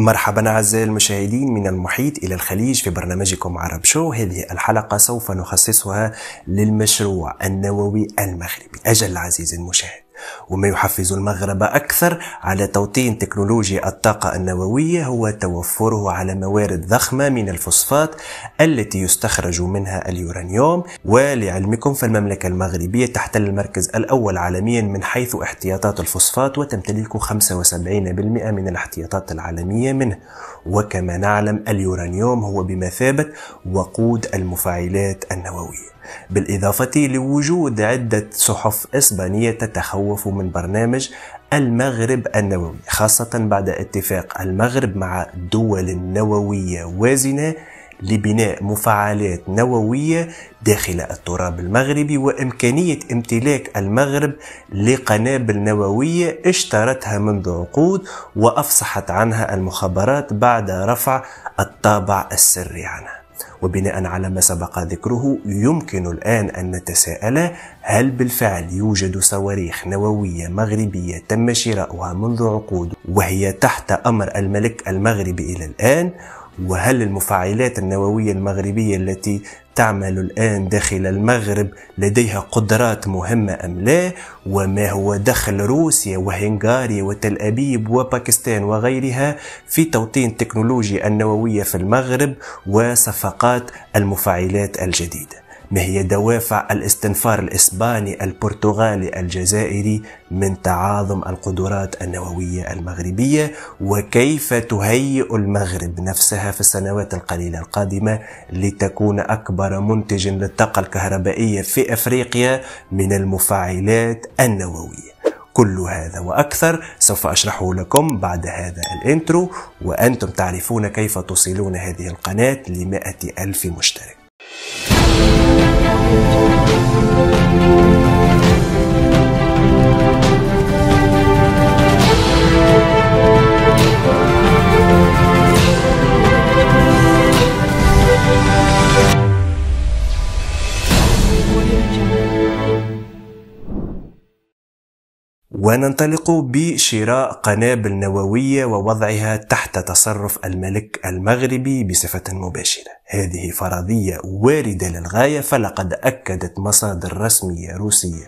مرحبا أعزائي المشاهدين من المحيط إلى الخليج في برنامجكم عرب شو هذه الحلقة سوف نخصصها للمشروع النووي المغربي أجل عزيزي المشاهد وما يحفز المغرب أكثر على توطين تكنولوجيا الطاقة النووية هو توفره على موارد ضخمة من الفوسفات التي يستخرج منها اليورانيوم ولعلمكم فالمملكة المغربية تحتل المركز الأول عالميا من حيث احتياطات الفوسفات وتمتلك 75% من الاحتياطات العالمية منه وكما نعلم اليورانيوم هو بمثابة وقود المفاعلات النووية بالإضافة لوجود عدة صحف إسبانية تتخوض يتخوفوا من برنامج المغرب النووي خاصة بعد اتفاق المغرب مع دول نووية وازنة لبناء مفاعلات نووية داخل التراب المغربي وإمكانية امتلاك المغرب لقنابل نووية اشترتها منذ عقود وأفصحت عنها المخابرات بعد رفع الطابع السري عنها وبناء على ما سبق ذكره يمكن الآن أن نتساءل هل بالفعل يوجد صواريخ نووية مغربية تم شراؤها منذ عقود وهي تحت أمر الملك المغربي إلى الآن وهل المفاعلات النووية المغربية التي تعمل الآن داخل المغرب لديها قدرات مهمة أم لا وما هو دخل روسيا وهنغاريا وتل أبيب وباكستان وغيرها في توطين تكنولوجيا النووية في المغرب وصفقات المفاعلات الجديده ما هي دوافع الاستنفار الإسباني البرتغالي الجزائري من تعاظم القدرات النووية المغربية وكيف تهيئ المغرب نفسها في السنوات القليلة القادمة لتكون أكبر منتج للطاقة الكهربائية في أفريقيا من المفاعلات النووية كل هذا وأكثر سوف أشرحه لكم بعد هذا الإنترو وأنتم تعرفون كيف تصلون هذه القناة لمائة ألف مشترك 嗯。وننطلق بشراء قنابل نووية ووضعها تحت تصرف الملك المغربي بصفة مباشرة هذه فرضية واردة للغاية فلقد أكدت مصادر رسمية روسية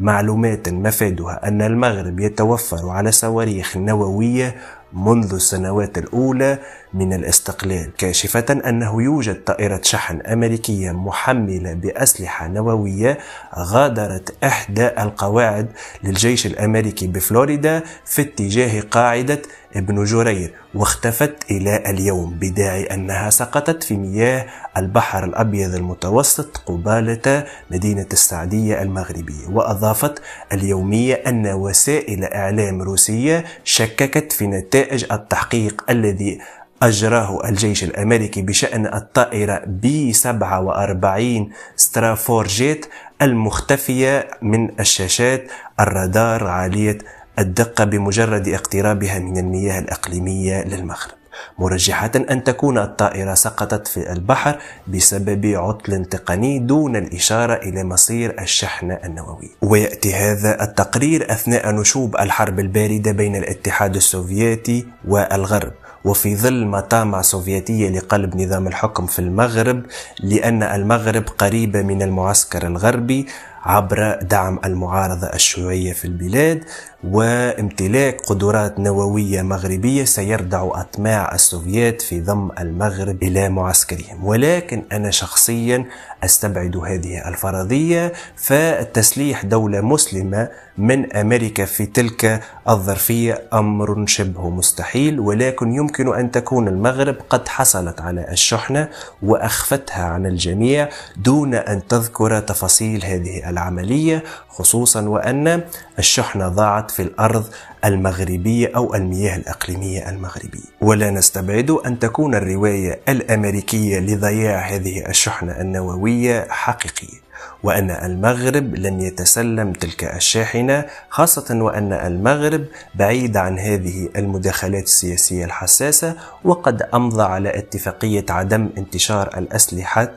معلومات مفادها أن المغرب يتوفر على صواريخ نووية منذ السنوات الأولى من الاستقلال كاشفة أنه يوجد طائرة شحن أمريكية محملة بأسلحة نووية غادرت إحدى القواعد للجيش الأمريكي بفلوريدا في اتجاه قاعدة ابن جرير واختفت إلى اليوم بداعي أنها سقطت في مياه البحر الأبيض المتوسط قبالة مدينة السعدية المغربية وأضافت اليومية أن وسائل إعلام روسية شككت في نتائج التحقيق الذي أجراه الجيش الأمريكي بشأن الطائرة بي 47 سترافورجيت المختفية من الشاشات الرادار عالية الدقة بمجرد اقترابها من المياه الإقليمية للمغرب مرجحة أن تكون الطائرة سقطت في البحر بسبب عطل تقني دون الإشارة إلى مصير الشحن النووي ويأتي هذا التقرير أثناء نشوب الحرب الباردة بين الاتحاد السوفيتي والغرب وفي ظل مطامع سوفيتية لقلب نظام الحكم في المغرب لأن المغرب قريبة من المعسكر الغربي عبر دعم المعارضة الشيوعية في البلاد وامتلاك قدرات نووية مغربية سيردع أطماع السوفيات في ضم المغرب إلى معسكرهم ولكن أنا شخصيا استبعد هذه الفرضيه فتسليح دوله مسلمه من امريكا في تلك الظرفيه امر شبه مستحيل ولكن يمكن ان تكون المغرب قد حصلت على الشحنه واخفتها عن الجميع دون ان تذكر تفاصيل هذه العمليه خصوصا وان الشحنه ضاعت في الارض المغربية أو المياه الأقليمية المغربية ولا نستبعد أن تكون الرواية الأمريكية لضياع هذه الشحنة النووية حقيقية وأن المغرب لن يتسلم تلك الشاحنة خاصة وأن المغرب بعيد عن هذه المداخلات السياسية الحساسة وقد أمضى على اتفاقية عدم انتشار الأسلحة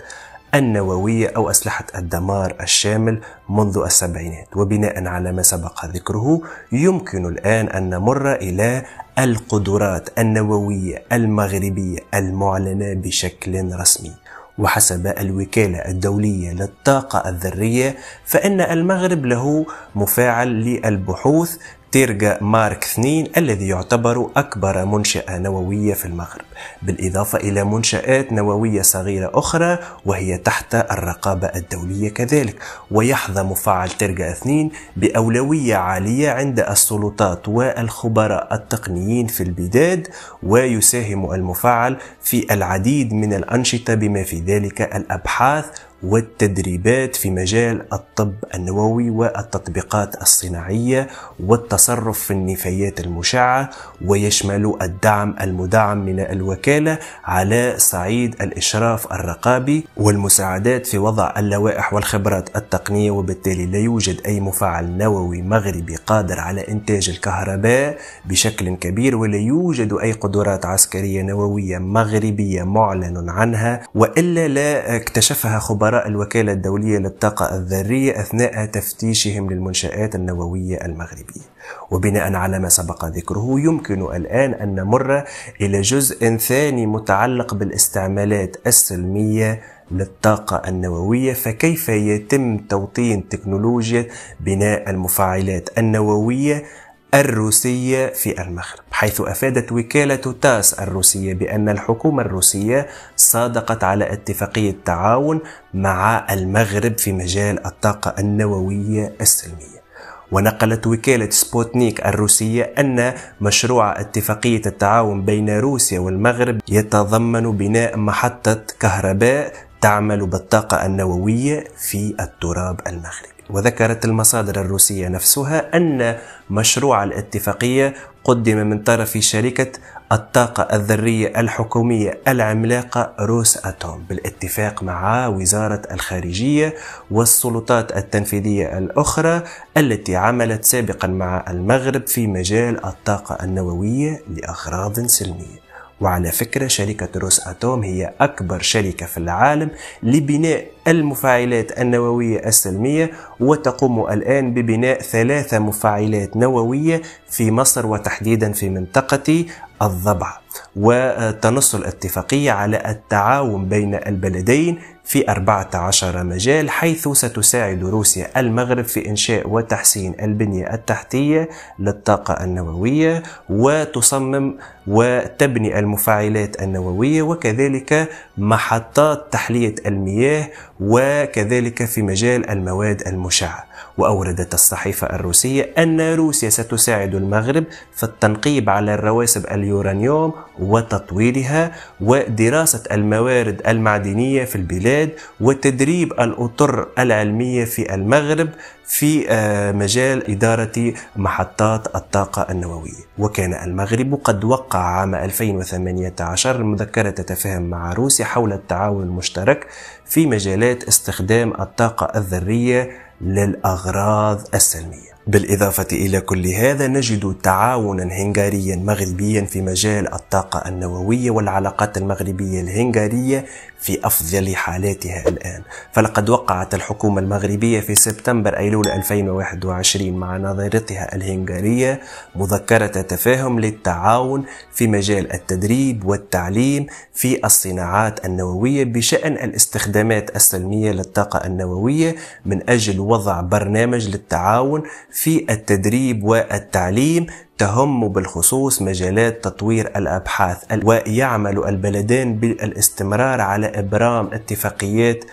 النووية أو أسلحة الدمار الشامل منذ السبعينات وبناء على ما سبق ذكره يمكن الآن أن نمر إلى القدرات النووية المغربية المعلنة بشكل رسمي وحسب الوكالة الدولية للطاقة الذرية فإن المغرب له مفاعل للبحوث تيرجا مارك 2 الذي يعتبر أكبر منشأة نووية في المغرب بالإضافة إلى منشآت نووية صغيرة أخرى وهي تحت الرقابة الدولية كذلك ويحظى مفعل تيرجا 2 بأولوية عالية عند السلطات والخبراء التقنيين في البداد ويساهم المفعل في العديد من الأنشطة بما في ذلك الأبحاث والتدريبات في مجال الطب النووي والتطبيقات الصناعية والتصرف في النفايات المشعة ويشمل الدعم المدعم من الوكالة على صعيد الإشراف الرقابي والمساعدات في وضع اللوائح والخبرات التقنية وبالتالي لا يوجد أي مفاعل نووي مغربي قادر على إنتاج الكهرباء بشكل كبير ولا يوجد أي قدرات عسكرية نووية مغربية معلن عنها وإلا لا اكتشفها خبراء خبراء الوكالة الدولية للطاقة الذرية أثناء تفتيشهم للمنشآت النووية المغربية وبناء على ما سبق ذكره يمكن الآن أن نمر إلى جزء ثاني متعلق بالاستعمالات السلمية للطاقة النووية فكيف يتم توطين تكنولوجيا بناء المفاعلات النووية الروسية في المغرب حيث أفادت وكالة تاس الروسية بأن الحكومة الروسية صادقت على اتفاقية تعاون مع المغرب في مجال الطاقة النووية السلمية ونقلت وكالة سبوتنيك الروسية أن مشروع اتفاقية التعاون بين روسيا والمغرب يتضمن بناء محطة كهرباء تعمل بالطاقة النووية في التراب المغربي وذكرت المصادر الروسية نفسها أن مشروع الاتفاقية قدم من طرف شركة الطاقة الذرية الحكومية العملاقة روس أتوم بالاتفاق مع وزارة الخارجية والسلطات التنفيذية الأخرى التي عملت سابقا مع المغرب في مجال الطاقة النووية لأغراض سلمية وعلى فكرة شركة روس أتوم هي أكبر شركة في العالم لبناء المفاعلات النووية السلمية وتقوم الآن ببناء ثلاثة مفاعلات نووية في مصر وتحديدا في منطقة الضبع وتنص الاتفاقية على التعاون بين البلدين في 14 مجال حيث ستساعد روسيا المغرب في إنشاء وتحسين البنية التحتية للطاقة النووية وتصمم وتبني المفاعلات النووية وكذلك محطات تحلية المياه وكذلك في مجال المواد المشعة وأوردت الصحيفة الروسية أن روسيا ستساعد المغرب في التنقيب على الرواسب اليورانيوم وتطويرها ودراسة الموارد المعدنية في البلاد وتدريب الأطر العلمية في المغرب في آه، مجال إدارة محطات الطاقة النووية وكان المغرب قد وقع عام 2018 مذكرة تفاهم مع روسيا حول التعاون المشترك في مجالات استخدام الطاقة الذرية للأغراض السلمية بالإضافة إلى كل هذا نجد تعاونا هنغاريا مغربيا في مجال الطاقة النووية والعلاقات المغربية الهنغارية في أفضل حالاتها الآن فلقد وقعت الحكومة المغربية في سبتمبر أيلول 2021 مع نظيرتها الهنغارية مذكرة تفاهم للتعاون في مجال التدريب والتعليم في الصناعات النووية بشأن الاستخدامات السلمية للطاقة النووية من أجل وضع برنامج للتعاون في التدريب والتعليم تهم بالخصوص مجالات تطوير الابحاث ويعمل البلدان بالاستمرار على ابرام اتفاقيات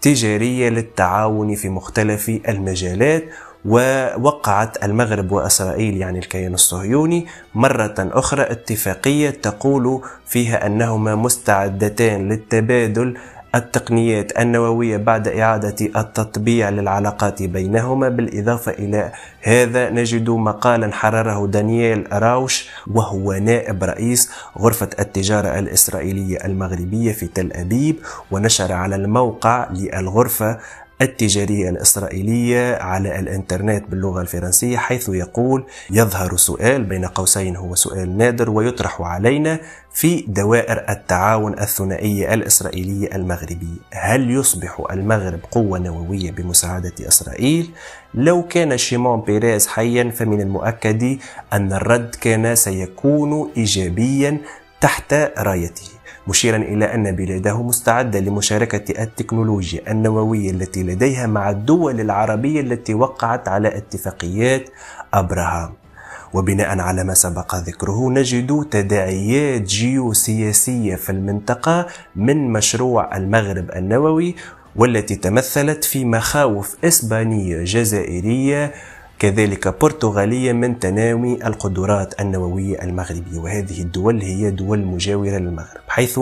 تجاريه للتعاون في مختلف المجالات ووقعت المغرب واسرائيل يعني الكيان الصهيوني مره اخرى اتفاقيه تقول فيها انهما مستعدتان للتبادل التقنيات النووية بعد إعادة التطبيع للعلاقات بينهما بالإضافة إلى هذا نجد مقالا حرره دانييل راوش وهو نائب رئيس غرفة التجارة الإسرائيلية المغربية في تل أبيب ونشر على الموقع للغرفة التجارية الإسرائيلية على الإنترنت باللغة الفرنسية حيث يقول يظهر سؤال بين قوسين هو سؤال نادر ويطرح علينا في دوائر التعاون الثنائية الإسرائيلية المغربية هل يصبح المغرب قوة نووية بمساعدة إسرائيل؟ لو كان شيمون بيريز حيا فمن المؤكد أن الرد كان سيكون إيجابيا تحت رايته مشيرا إلى أن بلاده مستعدة لمشاركة التكنولوجيا النووية التي لديها مع الدول العربية التي وقعت على اتفاقيات أبراهام وبناء على ما سبق ذكره نجد تداعيات جيوسياسية في المنطقة من مشروع المغرب النووي والتي تمثلت في مخاوف إسبانية جزائرية كذلك برتغالية من تنامي القدرات النووية المغربية وهذه الدول هي دول مجاورة للمغرب حيث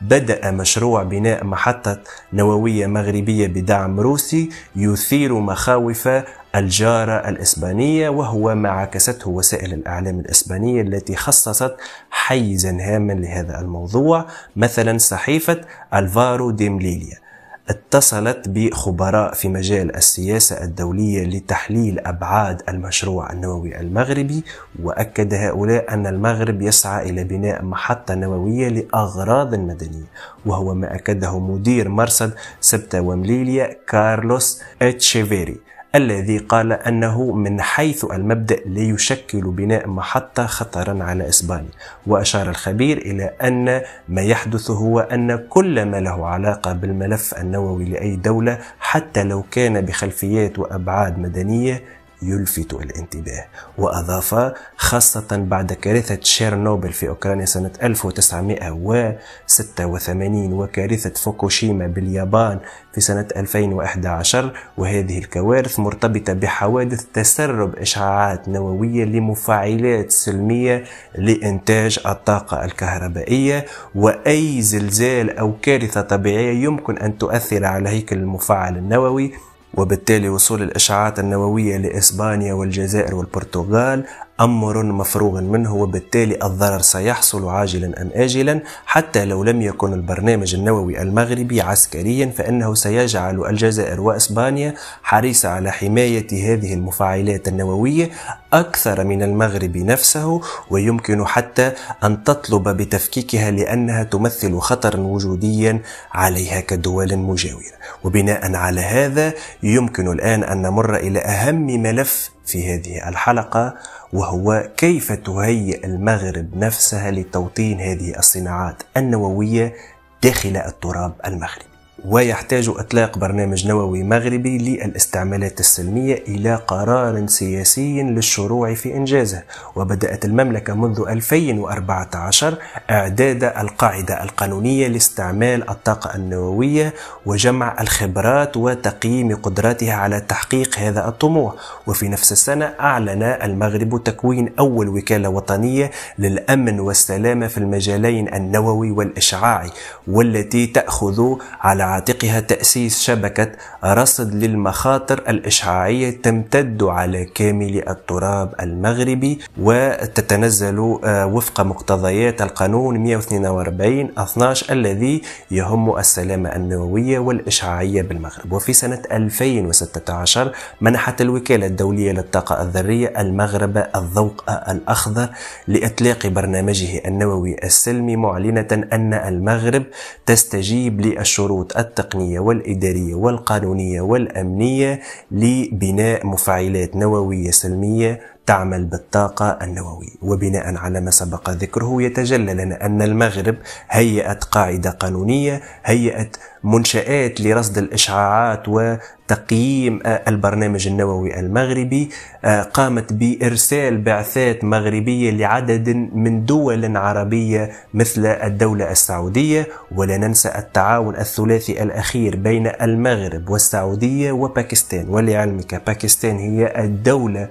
بدأ مشروع بناء محطة نووية مغربية بدعم روسي يثير مخاوف الجارة الإسبانية وهو ما عكسته وسائل الإعلام الإسبانية التي خصصت حيزا هاما لهذا الموضوع مثلا صحيفة ألفارو ديمليليا اتصلت بخبراء في مجال السياسة الدولية لتحليل أبعاد المشروع النووي المغربي وأكد هؤلاء أن المغرب يسعى إلى بناء محطة نووية لأغراض مدنية وهو ما أكده مدير مرصد سبتة ومليليا كارلوس اتشيفيري الذي قال أنه من حيث المبدأ لا يشكل بناء محطة خطرا على إسبانيا وأشار الخبير إلى أن ما يحدث هو أن كل ما له علاقة بالملف النووي لأي دولة حتى لو كان بخلفيات وأبعاد مدنية يلفت الانتباه وأضاف خاصة بعد كارثة تشيرنوبل في أوكرانيا سنة 1986 وكارثة فوكوشيما باليابان في سنة 2011 وهذه الكوارث مرتبطة بحوادث تسرب إشعاعات نووية لمفاعلات سلمية لإنتاج الطاقة الكهربائية وأي زلزال أو كارثة طبيعية يمكن أن تؤثر على هيكل المفاعل النووي وبالتالي وصول الإشعاعات النووية لإسبانيا والجزائر والبرتغال أمر مفروغ منه وبالتالي الضرر سيحصل عاجلا أم آجلا حتى لو لم يكن البرنامج النووي المغربي عسكريا فإنه سيجعل الجزائر وإسبانيا حريصة على حماية هذه المفاعلات النووية أكثر من المغرب نفسه ويمكن حتى أن تطلب بتفكيكها لأنها تمثل خطرا وجوديا عليها كدول مجاورة وبناء على هذا يمكن الآن أن نمر إلى أهم ملف في هذه الحلقة وهو كيف تهيئ المغرب نفسها لتوطين هذه الصناعات النووية داخل التراب المغربي ويحتاج إطلاق برنامج نووي مغربي للاستعمالات السلمية إلى قرار سياسي للشروع في إنجازه وبدأت المملكة منذ 2014 إعداد القاعدة القانونية لاستعمال الطاقة النووية وجمع الخبرات وتقييم قدراتها على تحقيق هذا الطموح وفي نفس السنة أعلن المغرب تكوين أول وكالة وطنية للأمن والسلامة في المجالين النووي والإشعاعي والتي تأخذ على عاتقها تأسيس شبكة رصد للمخاطر الإشعاعية تمتد على كامل التراب المغربي وتتنزل آه، وفق مقتضيات القانون 142 12 الذي يهم السلامة النووية والإشعاعية بالمغرب وفي سنة 2016 منحت الوكالة الدولية للطاقة الذرية المغرب الضوء الأخضر لإطلاق برنامجه النووي السلمي معلنة أن المغرب تستجيب للشروط التقنية والإدارية والقانونية والأمنية لبناء مفاعلات نووية سلمية تعمل بالطاقة النووي وبناء على ما سبق ذكره يتجلى لنا أن المغرب هيئت قاعدة قانونية هيئت منشآت لرصد الإشعاعات وتقييم البرنامج النووي المغربي آه، قامت بإرسال بعثات مغربية لعدد من دول عربية مثل الدولة السعودية ولا ننسى التعاون الثلاثي الأخير بين المغرب والسعودية وباكستان ولعلمك باكستان هي الدولة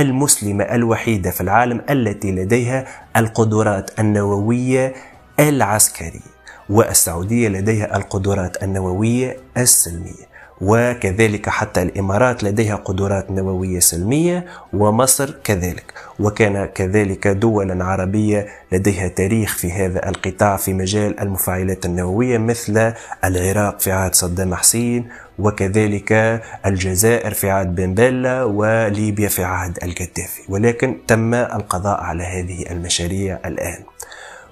المسلمة الوحيدة في العالم التي لديها القدرات النووية العسكرية والسعودية لديها القدرات النووية السلمية وكذلك حتى الامارات لديها قدرات نوويه سلميه ومصر كذلك وكان كذلك دولا عربيه لديها تاريخ في هذا القطاع في مجال المفاعلات النوويه مثل العراق في عهد صدام حسين وكذلك الجزائر في عهد بن بيلا وليبيا في عهد القذافي ولكن تم القضاء على هذه المشاريع الان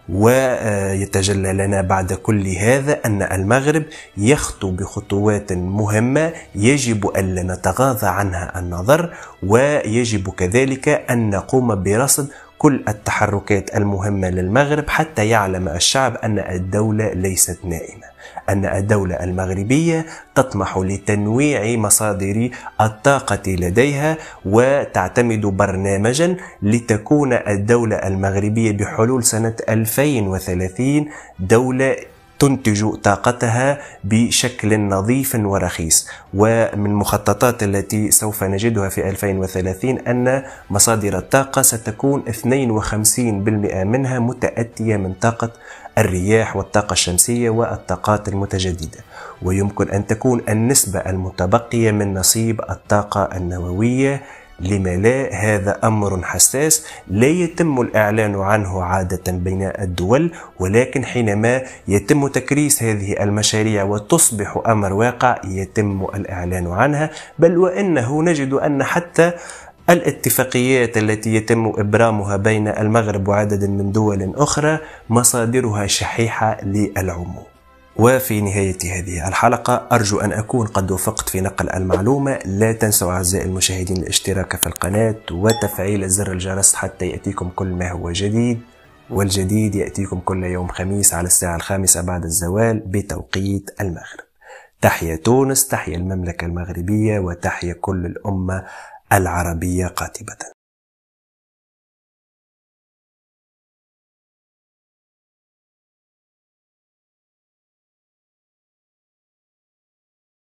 ويتجلى لنا بعد كل هذا أن المغرب يخطو بخطوات مهمة يجب ألا نتغاضى عنها النظر ويجب كذلك أن نقوم برصد كل التحركات المهمة للمغرب حتى يعلم الشعب أن الدولة ليست نائمة أن الدولة المغربية تطمح لتنويع مصادر الطاقة لديها وتعتمد برنامجا لتكون الدولة المغربية بحلول سنة 2030 دولة تنتج طاقتها بشكل نظيف ورخيص ومن المخططات التي سوف نجدها في 2030 أن مصادر الطاقة ستكون 52% منها متأتية من طاقة الرياح والطاقة الشمسية والطاقات المتجددة ويمكن أن تكون النسبة المتبقية من نصيب الطاقة النووية لما لا هذا أمر حساس لا يتم الإعلان عنه عادة بين الدول ولكن حينما يتم تكريس هذه المشاريع وتصبح أمر واقع يتم الإعلان عنها بل وأنه نجد أن حتى الاتفاقيات التي يتم ابرامها بين المغرب وعدد من دول اخرى مصادرها شحيحه للعموم وفي نهاية هذه الحلقة أرجو أن أكون قد وفقت في نقل المعلومة لا تنسوا أعزائي المشاهدين الاشتراك في القناة وتفعيل زر الجرس حتى يأتيكم كل ما هو جديد والجديد يأتيكم كل يوم خميس على الساعة الخامسة بعد الزوال بتوقيت المغرب تحيا تونس تحيا المملكة المغربية وتحيا كل الأمة العربية قاطبة